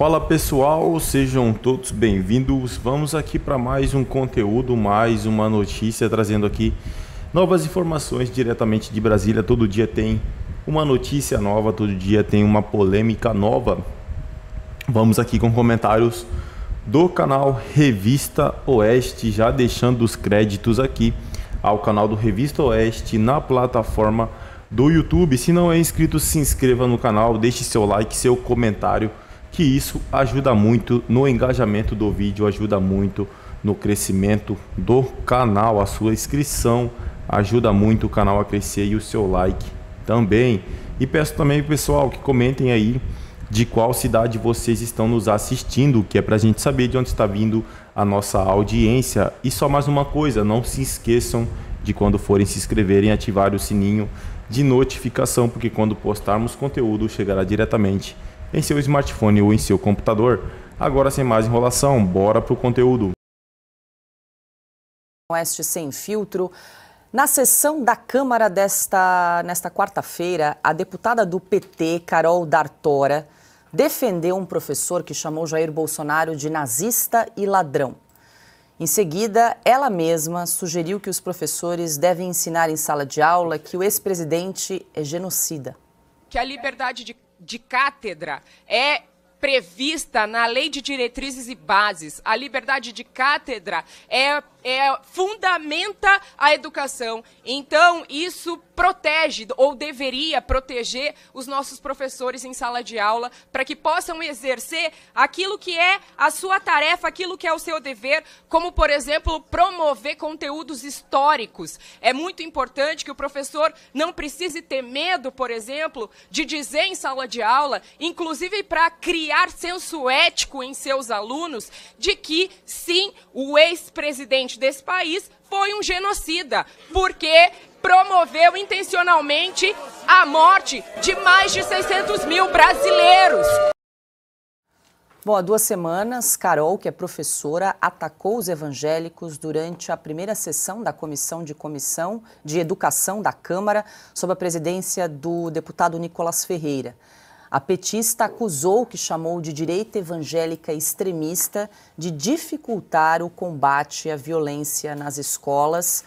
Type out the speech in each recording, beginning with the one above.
Fala pessoal, sejam todos bem-vindos. Vamos aqui para mais um conteúdo, mais uma notícia, trazendo aqui novas informações diretamente de Brasília. Todo dia tem uma notícia nova, todo dia tem uma polêmica nova. Vamos aqui com comentários do canal Revista Oeste, já deixando os créditos aqui ao canal do Revista Oeste na plataforma do YouTube. Se não é inscrito, se inscreva no canal, deixe seu like, seu comentário que isso ajuda muito no engajamento do vídeo, ajuda muito no crescimento do canal, a sua inscrição ajuda muito o canal a crescer e o seu like também. E peço também pessoal que comentem aí de qual cidade vocês estão nos assistindo, que é para a gente saber de onde está vindo a nossa audiência. E só mais uma coisa, não se esqueçam de quando forem se inscreverem ativar o sininho de notificação, porque quando postarmos conteúdo chegará diretamente em seu smartphone ou em seu computador. Agora, sem mais enrolação, bora para o conteúdo. Oeste Sem Filtro. Na sessão da Câmara desta nesta quarta-feira, a deputada do PT, Carol Dartora, defendeu um professor que chamou Jair Bolsonaro de nazista e ladrão. Em seguida, ela mesma sugeriu que os professores devem ensinar em sala de aula que o ex-presidente é genocida. Que a liberdade de de cátedra é prevista na Lei de Diretrizes e Bases. A liberdade de cátedra é é, fundamenta a educação. Então, isso protege, ou deveria proteger, os nossos professores em sala de aula, para que possam exercer aquilo que é a sua tarefa, aquilo que é o seu dever, como, por exemplo, promover conteúdos históricos. É muito importante que o professor não precise ter medo, por exemplo, de dizer em sala de aula, inclusive para criar senso ético em seus alunos, de que, sim, o ex-presidente presidente desse país foi um genocida, porque promoveu intencionalmente a morte de mais de 600 mil brasileiros. Bom, há duas semanas, Carol, que é professora, atacou os evangélicos durante a primeira sessão da Comissão de Comissão de Educação da Câmara, sob a presidência do deputado Nicolas Ferreira. A petista acusou o que chamou de direita evangélica extremista de dificultar o combate à violência nas escolas.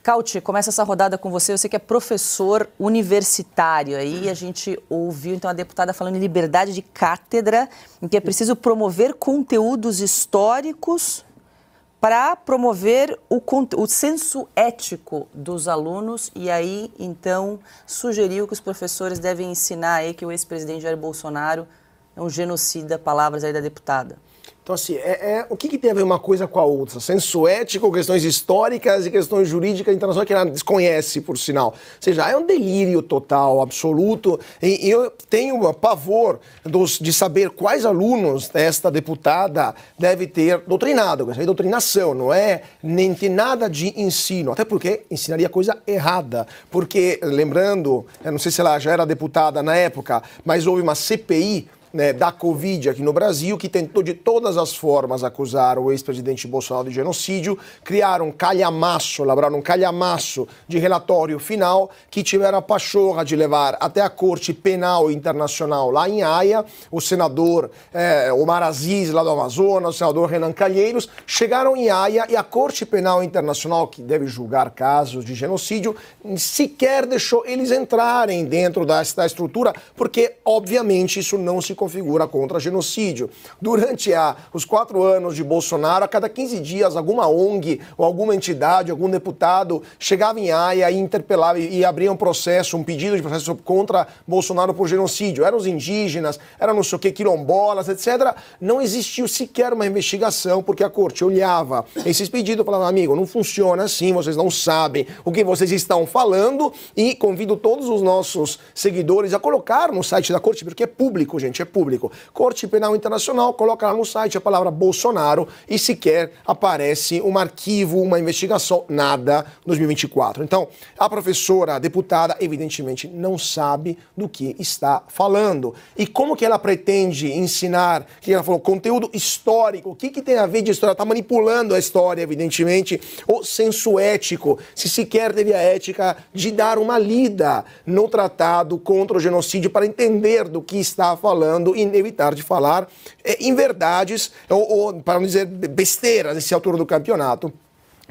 Cauti, começa essa rodada com você. Você que é professor universitário. Aí a gente ouviu então a deputada falando em liberdade de cátedra, em que é preciso promover conteúdos históricos para promover o, o, senso ético dos alunos e aí então sugeriu que os professores devem ensinar aí que o ex-presidente Jair Bolsonaro é um genocida, palavras aí da deputada. Então, assim, é, é o que, que, tem a ver uma coisa com a outra? Senso ético, questões históricas e questões jurídicas internacionais que ela desconhece, por sinal. Ou seja, é um delírio total, absoluto. E, e eu tenho um pavor dos, de saber quais alunos esta deputada deve ter doutrinado. Quer doutrinação, não é nem tem nada de ensino. Até porque ensinaria coisa errada. Porque, lembrando, eu não sei se ela já era deputada na época, mas houve uma CPI né, da Covid aqui no Brasil, que tentou de todas as formas acusar o ex-presidente Bolsonaro de genocídio, criaram um calhamaço, labraram um calhamaço de relatório final que tiveram a pachorra de levar até a Corte Penal Internacional lá em Haia, o senador é, Omar Aziz lá do Amazonas, o senador Renan Calheiros, chegaram em Haia e a Corte Penal Internacional, que deve julgar casos de genocídio, sequer deixou eles entrarem dentro da, da estrutura, porque, obviamente, isso não se configura contra genocídio. Durante a, os quatro anos de Bolsonaro, a cada 15 dias, alguma ONG ou alguma entidade, algum deputado chegava em Haia e interpelava e, abria um processo, um pedido de processo contra Bolsonaro por genocídio. Eram os indígenas, eram não sei o que, quilombolas, etc. Não existiu sequer uma investigação, porque a corte olhava esses pedidos e falava, amigo, não funciona assim, vocês não sabem o que vocês estão falando e convido todos os nossos seguidores a colocar no site da corte, porque é público, gente, é público. Corte Penal Internacional coloca lá no site a palavra Bolsonaro e sequer aparece um arquivo, uma investigação, nada 2024. Então, a professora, a deputada, evidentemente não sabe do que está falando. E como que ela pretende ensinar, que ela falou, conteúdo histórico, o que, que tem a ver de história? está manipulando a história, evidentemente, ou senso ético, se sequer teve a ética de dar uma lida no tratado contra o genocídio para entender do que está falando tentando evitar de falar é, inverdades, ou, ou para não dizer besteiras, nesse altura do campeonato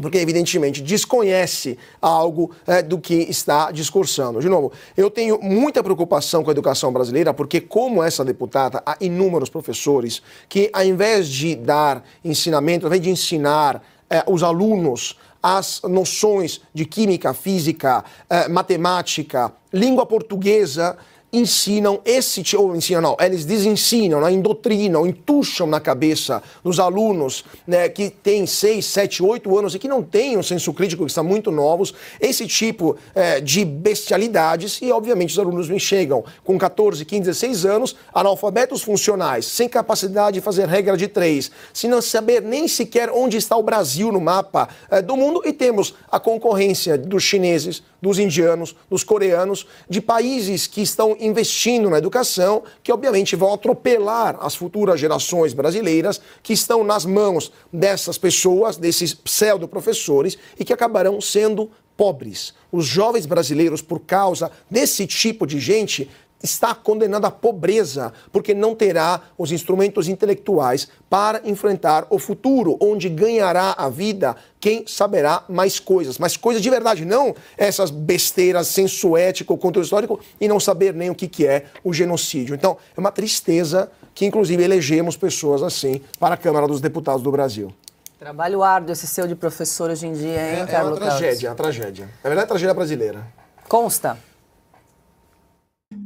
porque evidentemente desconhece algo é, do que está discursando. De novo, eu tenho muita preocupação com a educação brasileira, porque como essa deputada, há inúmeros professores que, ao invés de dar ensinamento, ao invés de ensinar é, os alunos as noções de química, física, é, matemática, língua portuguesa, ensinam esse tipo ou ensinam não, eles desensinam, né, indotrinam, entucham na cabeça dos alunos né, que têm 6, 7, 8 anos e que não têm um senso crítico, que são muito novos, esse tipo é, de bestialidades e, obviamente, os alunos me chegam com 14, 15, 16 anos, analfabetos funcionais, sem capacidade de fazer regra de três, sem não saber nem sequer onde está o Brasil no mapa é, do mundo e temos a concorrência dos chineses, dos indianos, dos coreanos, de países que estão investindo na educação, que obviamente vão atropelar as futuras gerações brasileiras que estão nas mãos dessas pessoas, desses pseudo-professores e que acabarão sendo pobres. Os jovens brasileiros, por causa desse tipo de gente, está condenado à pobreza, porque não terá os instrumentos intelectuais para enfrentar o futuro, onde ganhará a vida quem saberá mais coisas, mas coisas de verdade, não essas besteiras senso ético, controle histórico e não saber nem o que, que é o genocídio. Então, é uma tristeza que, inclusive, elegemos pessoas assim para a Câmara dos Deputados do Brasil. Trabalho árduo esse seu de professor hoje em dia, hein, é, é Carlos? É uma tragédia, Carlos? uma tragédia. Na verdade, é uma tragédia brasileira. Consta.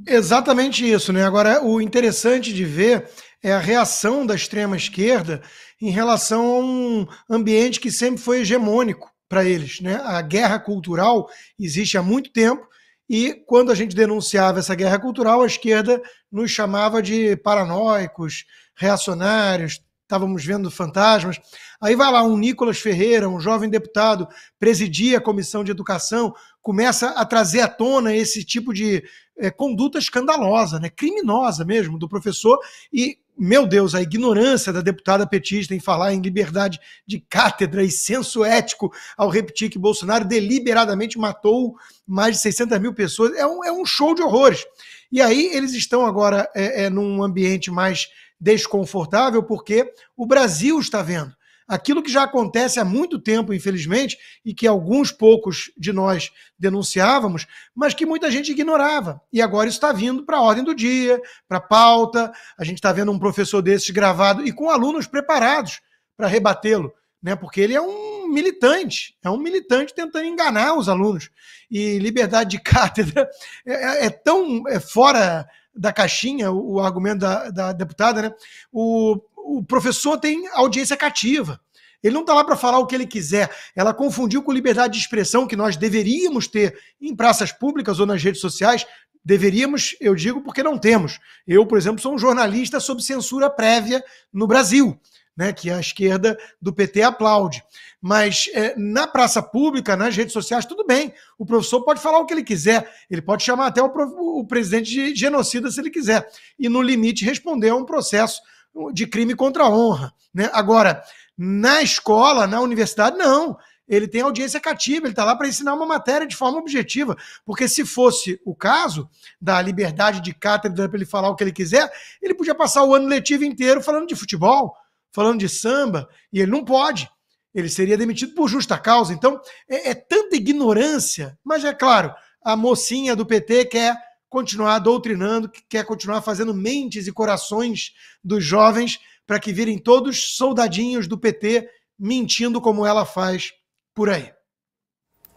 Exatamente isso, né? Agora, o interessante de ver é a reação da extrema esquerda em relação a um ambiente que sempre foi hegemônico para eles, né? A guerra cultural existe há muito tempo e quando a gente denunciava essa guerra cultural, a esquerda nos chamava de paranoicos, reacionários, estávamos vendo fantasmas. Aí vai lá um Nicolas Ferreira, um jovem deputado, presidia a comissão de educação, começa a trazer à tona esse tipo de é, conduta escandalosa, né, criminosa mesmo, do professor. E, meu Deus, a ignorância da deputada petista em falar em liberdade de cátedra e senso ético ao repetir que Bolsonaro deliberadamente matou mais de 600 mil pessoas. É um, é um show de horrores. E aí eles estão agora é, é num ambiente mais desconfortável, porque o Brasil está vendo aquilo que já acontece há muito tempo, infelizmente, e que alguns poucos de nós denunciávamos, mas que muita gente ignorava. E agora isso está vindo para a ordem do dia, para a pauta. A gente está vendo um professor desses gravado e com alunos preparados para rebatê-lo, né? porque ele é um militante, é um militante tentando enganar os alunos. E liberdade de cátedra é, é, é tão é fora da caixinha o, argumento da, da deputada, né? O, o professor tem audiência cativa. Ele não está lá para falar o que ele quiser. Ela confundiu com liberdade de expressão que nós deveríamos ter em praças públicas ou nas redes sociais. Deveríamos, eu digo, porque não temos. Eu, por exemplo, sou um jornalista sob censura prévia no Brasil. Né, que a esquerda do PT aplaude. Mas é, na praça pública, nas redes sociais, tudo bem. O professor pode falar o que ele quiser. Ele pode chamar até o, o presidente de genocida se ele quiser. E, no limite, responder a um processo de crime contra a honra. Né? Agora, na escola, na universidade, não. Ele tem audiência cativa, ele está lá para ensinar uma matéria de forma objetiva. Porque se fosse o caso da liberdade de cátedra para ele falar o que ele quiser, ele podia passar o ano letivo inteiro falando de futebol, falando de samba, e ele não pode. Ele seria demitido por justa causa. Então, é, é tanta ignorância, mas é claro, a mocinha do PT quer continuar doutrinando, que quer continuar fazendo mentes e corações dos jovens para que virem todos soldadinhos do PT mentindo como ela faz por aí.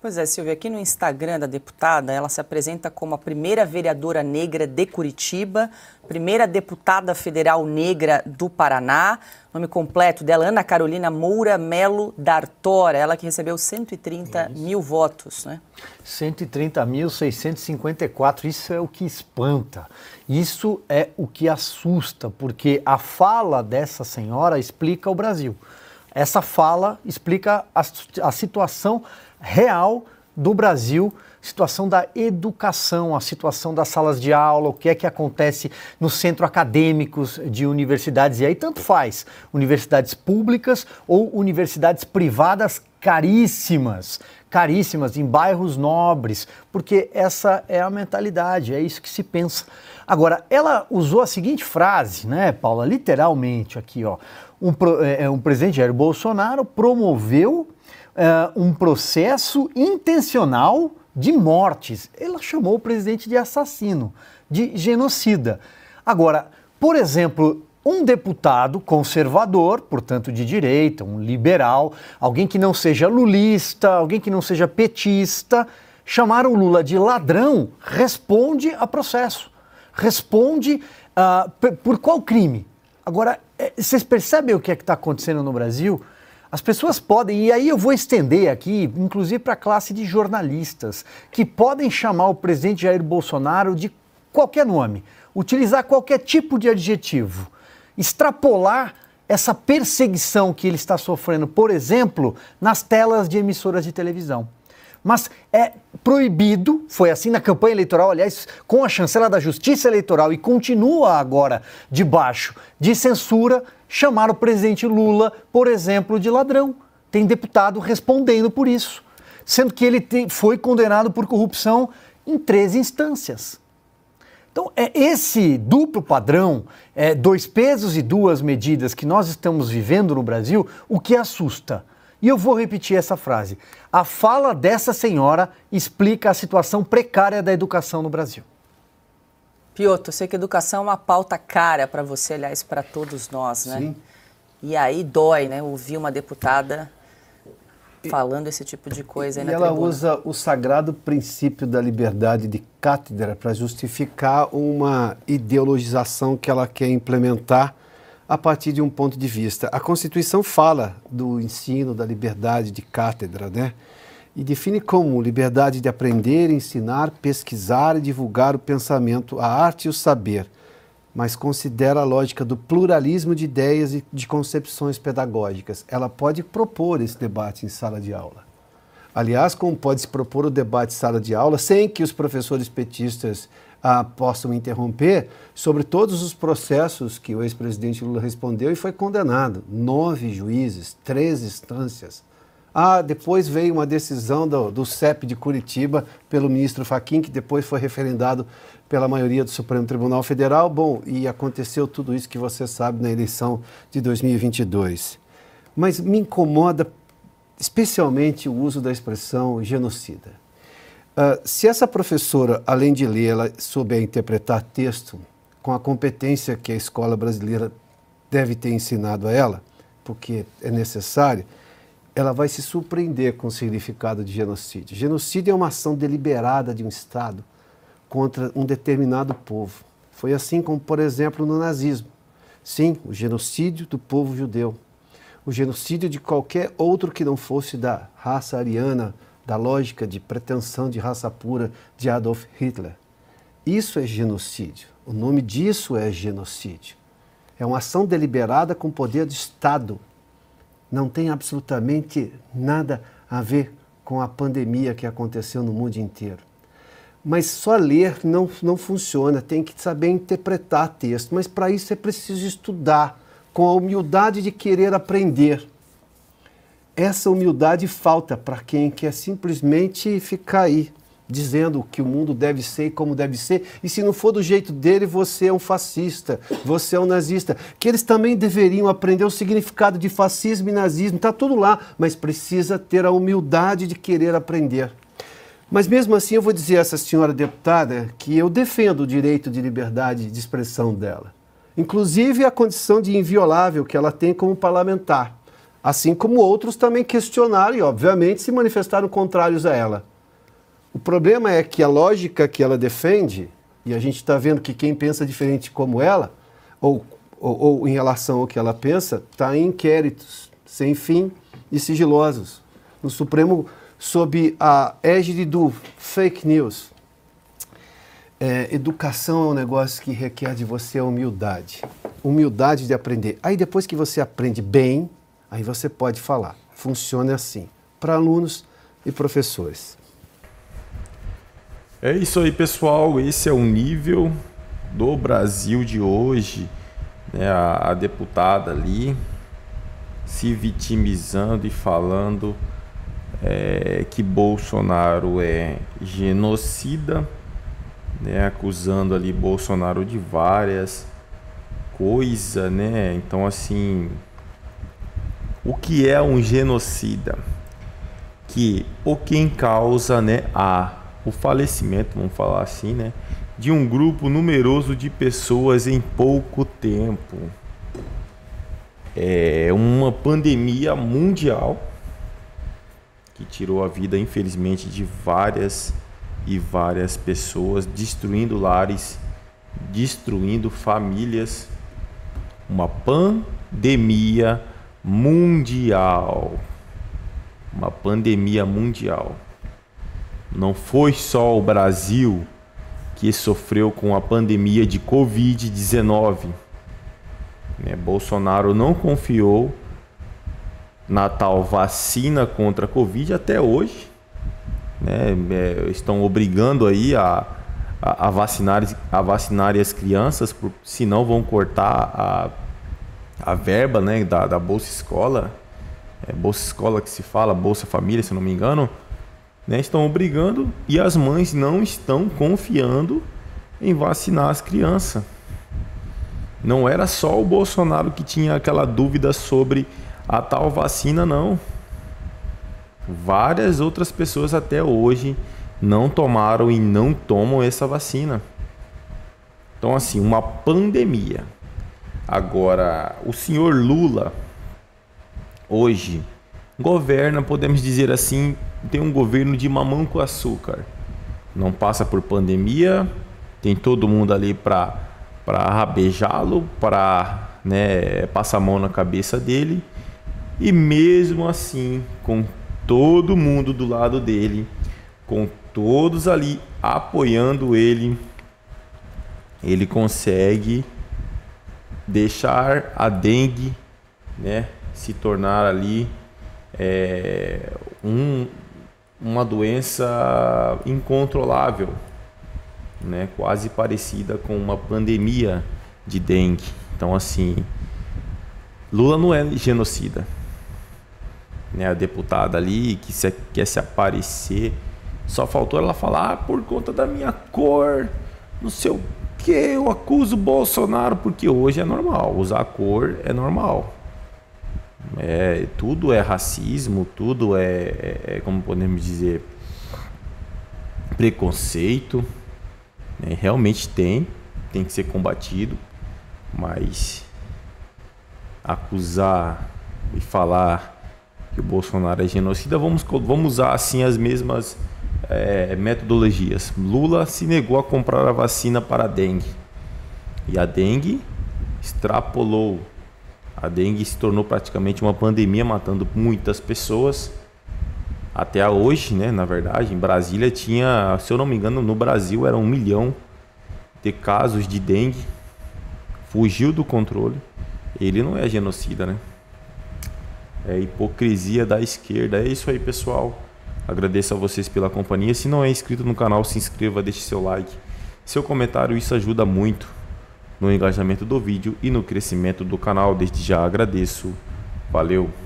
Pois é, Silvia, aqui no Instagram da deputada, ela se apresenta como a primeira vereadora negra de Curitiba, primeira deputada federal negra do Paraná. Nome completo dela, Ana Carolina Moura Melo D'Artora, ela que recebeu 130 isso. mil votos, né? 130.654, isso é o que espanta. Isso é o que assusta, porque a fala dessa senhora explica o Brasil. Essa fala explica a, a situação real do Brasil, situação da educação, a situação das salas de aula, o que é que acontece nos centros acadêmicos de universidades, e aí tanto faz, universidades públicas ou universidades privadas caríssimas, caríssimas em bairros nobres, porque essa é a mentalidade, é isso que se pensa. Agora, ela usou a seguinte frase, né, Paula, literalmente aqui, ó, um, é, é, um presidente Jair Bolsonaro promoveu uh, um processo intencional de mortes. Ela chamou o presidente de assassino, de genocida. Agora, por exemplo, um deputado conservador, portanto de direita, um liberal, alguém que não seja lulista, alguém que não seja petista, chamar o Lula de ladrão responde a processo, responde uh, por qual crime. Agora, eh, vocês percebem o que é está acontecendo no Brasil? As pessoas podem, e aí eu vou estender aqui, inclusive para a classe de jornalistas, que podem chamar o presidente Jair Bolsonaro de qualquer nome, utilizar qualquer tipo de adjetivo, extrapolar essa perseguição que ele está sofrendo, por exemplo, nas telas de emissoras de televisão mas é proibido, foi assim na campanha eleitoral, aliás, com a chancela da Justiça Eleitoral e continua agora debaixo de censura, chamar o presidente Lula, por exemplo, de ladrão. Tem deputado respondendo por isso, sendo que ele tem, foi condenado por corrupção em três instâncias. Então, é esse duplo padrão, é, dois pesos e duas medidas que nós estamos vivendo no Brasil, o que assusta. E eu vou repetir essa frase. A fala dessa senhora explica a situação precária da educação no Brasil. Piotr, eu sei que educação é uma pauta cara para você, aliás, para todos nós, né? Sim. E aí dói, né? Ouvir uma deputada falando esse tipo de coisa. Aí e ela tribuna. usa o sagrado princípio da liberdade de cátedra para justificar uma ideologização que ela quer implementar a partir de um ponto de vista. A Constituição fala do ensino, da liberdade de cátedra, né? E define como liberdade de aprender, ensinar, pesquisar e divulgar o pensamento, a arte e o saber, mas considera a lógica do pluralismo de ideias e de concepções pedagógicas. Ela pode propor esse debate em sala de aula. Aliás, como pode se propor o debate sala de aula sem que os professores petistas ah, possam interromper sobre todos os processos que o ex-presidente Lula respondeu e foi condenado. Nove juízes, três instâncias. Ah, depois veio uma decisão do, do CEP de Curitiba pelo ministro Faquim, que depois foi referendado pela maioria do Supremo Tribunal Federal. Bom, e aconteceu tudo isso que você sabe na eleição de 2022. Mas me incomoda especialmente o uso da expressão genocida. Uh, se essa professora, além de ler, ela souber interpretar texto com a competência que a escola brasileira deve ter ensinado a ela, porque é necessário, ela vai se surpreender com o significado de genocídio. Genocídio é uma ação deliberada de um Estado contra um determinado povo. Foi assim como, por exemplo, no nazismo. Sim, o genocídio do povo judeu o genocídio de qualquer outro que não fosse da raça ariana, da lógica de pretensão de raça pura de Adolf Hitler. Isso é genocídio. O nome disso é genocídio. É uma ação deliberada com poder de Estado. Não tem absolutamente nada a ver com a pandemia que aconteceu no mundo inteiro. Mas só ler não, não funciona, tem que saber interpretar texto. Mas para isso é preciso estudar com a humildade de querer aprender. Essa humildade falta para quem quer simplesmente ficar aí, dizendo que o mundo deve ser e como deve ser, e se não for do jeito dele, você é um fascista, você é um nazista. Que eles também deveriam aprender o significado de fascismo e nazismo, está tudo lá, mas precisa ter a humildade de querer aprender. Mas mesmo assim, eu vou dizer a essa senhora deputada que eu defendo o direito de liberdade de expressão dela inclusive a condição de inviolável que ela tem como parlamentar, assim como outros também questionaram e, obviamente, se manifestaram contrários a ela. O problema é que a lógica que ela defende, e a gente está vendo que quem pensa diferente como ela, ou, ou, ou em relação ao que ela pensa, está em inquéritos sem fim e sigilosos no Supremo sob a égide do fake news é, educação é um negócio que requer de você a humildade. Humildade de aprender. Aí depois que você aprende bem, aí você pode falar. Funciona assim para alunos e professores. É isso aí, pessoal. Esse é o nível do Brasil de hoje. Né? A, a deputada ali se vitimizando e falando é, que Bolsonaro é genocida né, acusando ali Bolsonaro de várias coisas, né? Então assim, o que é um genocida? Que o quem causa, né, a o falecimento, vamos falar assim, né, de um grupo numeroso de pessoas em pouco tempo. É uma pandemia mundial que tirou a vida, infelizmente, de várias pessoas e várias pessoas, destruindo lares, destruindo famílias. Uma pandemia mundial. Uma pandemia mundial. Não foi só o Brasil que sofreu com a pandemia de Covid-19. Né, Bolsonaro não confiou na tal vacina contra a Covid até hoje né, é, estão obrigando aí a, a, a, vacinar, a vacinar as crianças, se senão vão cortar a, a verba né, da, da Bolsa Escola, é, Bolsa Escola que se fala, Bolsa Família, se não me engano, né, estão obrigando e as mães não estão confiando em vacinar as crianças. Não era só o Bolsonaro que tinha aquela dúvida sobre a tal vacina, não várias outras pessoas até hoje não tomaram e não tomam essa vacina. Então, assim, uma pandemia. Agora, o senhor Lula, hoje, governa, podemos dizer assim, tem um governo de mamão com açúcar. Não passa por pandemia, tem todo mundo ali para rabejá-lo, para né, passar a mão na cabeça dele. E mesmo assim, com todo mundo do lado dele, com todos ali apoiando ele, ele consegue deixar a dengue né, se tornar ali é, um, uma doença incontrolável, né, quase parecida com uma pandemia de dengue. Então, assim, Lula não é genocida né, a deputada ali, que se, quer se aparecer. Só faltou ela falar ah, por conta da minha cor, não sei o que, eu acuso o Bolsonaro, porque hoje é normal, usar cor é normal. É, tudo é racismo, tudo é, é, é como podemos dizer, preconceito. Né? Realmente tem, tem que ser combatido, mas acusar e falar que o Bolsonaro é genocida, vamos, vamos usar assim as mesmas é, metodologias. Lula se negou a comprar a vacina para a dengue. E a dengue extrapolou. A dengue se tornou praticamente uma pandemia, matando muitas pessoas. Até hoje, né, na verdade, em Brasília tinha, se eu não me engano, no Brasil era um milhão de casos de dengue. Fugiu do controle. Ele não é genocida, né? é, hipocrisia da esquerda. É isso aí, pessoal. Agradeço a vocês pela companhia. Se não é inscrito no canal, se inscreva, deixe seu like, seu comentário, isso ajuda muito no engajamento do vídeo e no crescimento do canal. Desde já agradeço. Valeu!